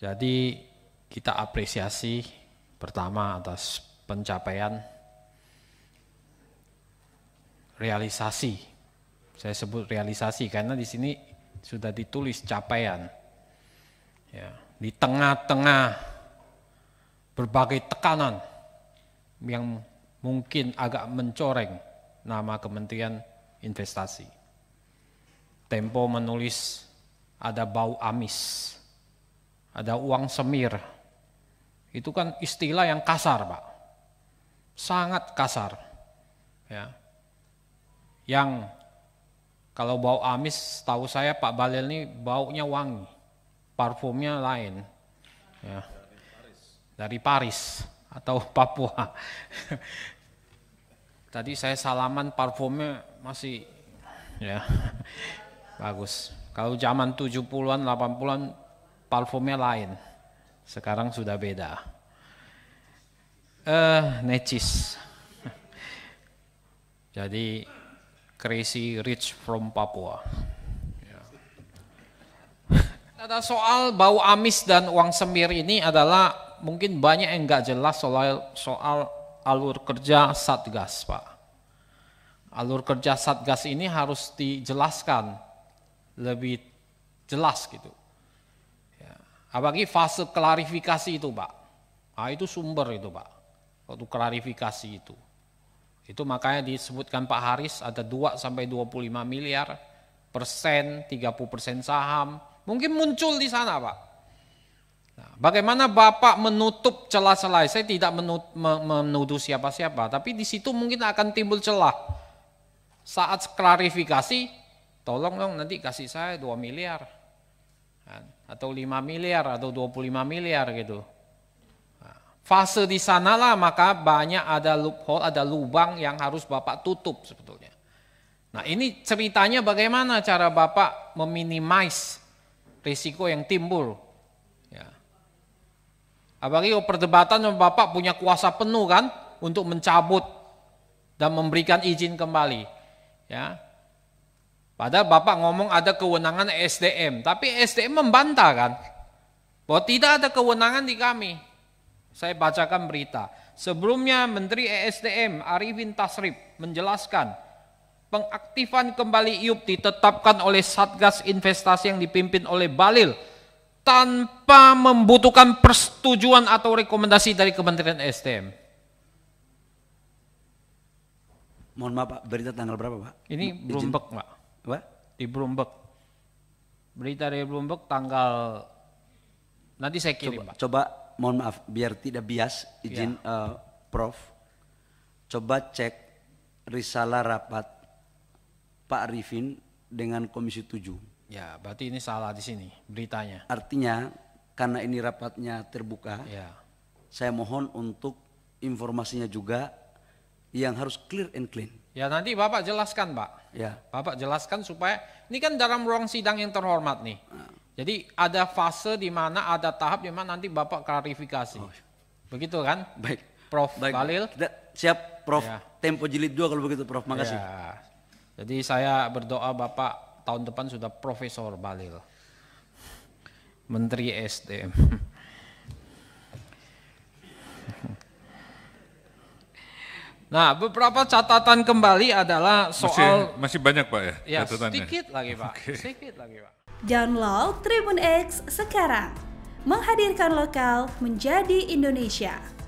Jadi kita apresiasi pertama atas pencapaian realisasi. Saya sebut realisasi karena di sini sudah ditulis capaian. Ya, di tengah-tengah berbagai tekanan yang mungkin agak mencoreng nama Kementerian Investasi. Tempo menulis ada bau amis ada uang semir. Itu kan istilah yang kasar, Pak. Sangat kasar. Ya. Yang kalau bau amis, tahu saya Pak Balil ini baunya wangi. Parfumnya lain. Ya. Dari Paris atau Papua. Tadi saya salaman parfumnya masih ya bagus. Kalau zaman 70-an, 80-an parfumnya lain. Sekarang sudah beda. Uh, necis. Jadi crazy rich from Papua. Ada soal bau amis dan uang semir ini adalah mungkin banyak yang nggak jelas soal soal alur kerja satgas, Pak. Alur kerja satgas ini harus dijelaskan lebih jelas gitu apalagi fase klarifikasi itu Pak. Nah, itu sumber itu Pak, waktu klarifikasi itu. Itu makanya disebutkan Pak Haris ada 2 sampai 25 miliar persen, 30 persen saham. Mungkin muncul di sana Pak. Nah, bagaimana Bapak menutup celah-celah? Saya tidak menuduh siapa-siapa, tapi di situ mungkin akan timbul celah. Saat klarifikasi, tolong dong nanti kasih saya 2 miliar. Nah, atau 5 miliar atau 25 miliar gitu. Fase di sanalah maka banyak ada loophole, ada lubang yang harus Bapak tutup sebetulnya. Nah ini ceritanya bagaimana cara Bapak meminimize risiko yang timbul. Ya. Apalagi perdebatan Bapak punya kuasa penuh kan untuk mencabut dan memberikan izin kembali. Ya, Padahal Bapak ngomong ada kewenangan SDM, tapi SDM membantah kan? Bahwa tidak ada kewenangan di kami. Saya bacakan berita. Sebelumnya Menteri e Sdm Arifin Tasrif menjelaskan pengaktifan kembali IUP ditetapkan oleh Satgas Investasi yang dipimpin oleh Balil tanpa membutuhkan persetujuan atau rekomendasi dari Kementerian SDM. Mohon maaf Pak, berita tanggal berapa Pak? Ini belum Pak apa? di Bloomberg. Berita dari Bloomberg tanggal nanti saya kirim. Coba, coba mohon maaf biar tidak bias, izin ya. uh, Prof. Coba cek risalah rapat Pak Arifin dengan Komisi 7. Ya, berarti ini salah di sini beritanya. Artinya karena ini rapatnya terbuka. Ya. Saya mohon untuk informasinya juga yang harus clear and clean. Ya nanti Bapak jelaskan Pak. Ya. Bapak jelaskan supaya ini kan dalam ruang sidang yang terhormat nih. Ah. Jadi ada fase di mana ada tahap di mana nanti Bapak klarifikasi. Oh. Begitu kan? Baik. Prof Baik. Balil. siap Prof. Ya. Tempo jilid dua kalau begitu Prof. Makasih. Ya. Jadi saya berdoa Bapak tahun depan sudah Profesor Balil. Menteri SDM. Nah, beberapa catatan kembali adalah soal masih, masih banyak Pak ya, ya catatannya. Sedikit lagi Pak, okay. sedikit lagi Pak. Download Tribun X sekarang. Menghadirkan lokal menjadi Indonesia.